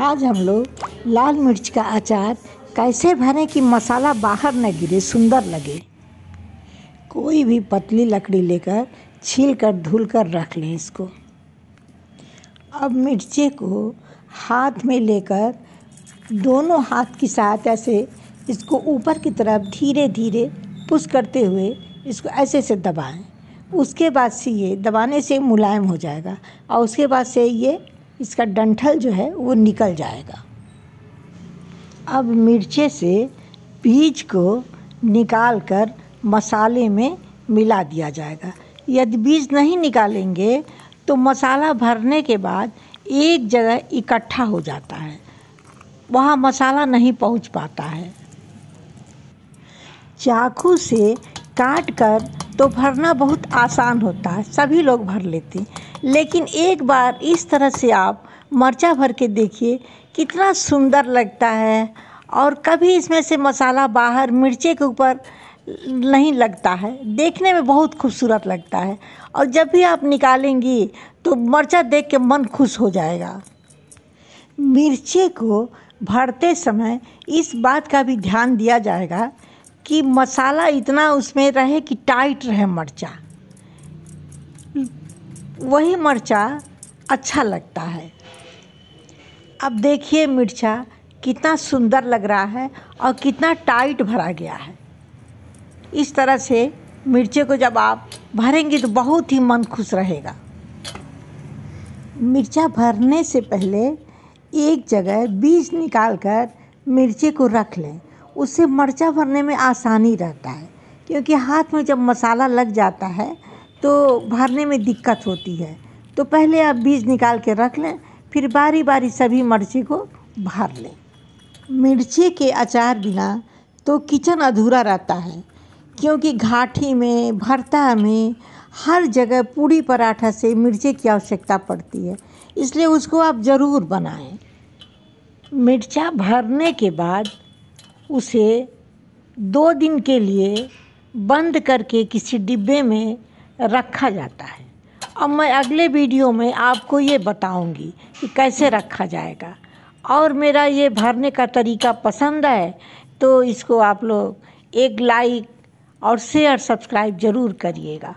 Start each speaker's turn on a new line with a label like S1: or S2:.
S1: आज हम लोग लाल मिर्च का अचार कैसे भरें कि मसाला बाहर न गिरे सुंदर लगे कोई भी पतली लकड़ी लेकर छील कर धुल कर रख लें इसको अब मिर्चे को हाथ में लेकर दोनों हाथ की सहायता से इसको ऊपर की तरफ धीरे धीरे पुश करते हुए इसको ऐसे से दबाएं उसके बाद से ये दबाने से मुलायम हो जाएगा और उसके बाद से ये इसका डंठल जो है वो निकल जाएगा अब मिर्चे से बीज को निकाल कर मसाले में मिला दिया जाएगा यदि बीज नहीं निकालेंगे तो मसाला भरने के बाद एक जगह इकट्ठा हो जाता है वहाँ मसाला नहीं पहुँच पाता है चाकू से काट कर तो भरना बहुत आसान होता है सभी लोग भर लेते हैं लेकिन एक बार इस तरह से आप मर्चा भर के देखिए कितना सुंदर लगता है और कभी इसमें से मसाला बाहर मिर्चे के ऊपर नहीं लगता है देखने में बहुत खूबसूरत लगता है और जब भी आप निकालेंगी तो मर्चा देख के मन खुश हो जाएगा मिर्चे को भरते समय इस बात का भी ध्यान दिया जाएगा कि मसाला इतना उसमें रहे कि टाइट रहे मर्चा वही मिर्चा अच्छा लगता है अब देखिए मिर्चा कितना सुंदर लग रहा है और कितना टाइट भरा गया है इस तरह से मिर्चे को जब आप भरेंगे तो बहुत ही मन खुश रहेगा मिर्चा भरने से पहले एक जगह बीज निकाल कर मिर्चे को रख लें उससे मिर्चा भरने में आसानी रहता है क्योंकि हाथ में जब मसाला लग जाता है तो भरने में दिक्कत होती है तो पहले आप बीज निकाल के रख लें फिर बारी बारी सभी मिर्ची को भर लें मिर्ची के अचार बिना तो किचन अधूरा रहता है क्योंकि घाटी में भरता में हर जगह पूड़ी पराठा से मिर्ची की आवश्यकता पड़ती है इसलिए उसको आप ज़रूर बनाएं मिर्चा भरने के बाद उसे दो दिन के लिए बंद करके किसी डिब्बे में रखा जाता है अब मैं अगले वीडियो में आपको ये बताऊंगी कि कैसे रखा जाएगा और मेरा ये भरने का तरीका पसंद है तो इसको आप लोग एक लाइक और शेयर सब्सक्राइब ज़रूर करिएगा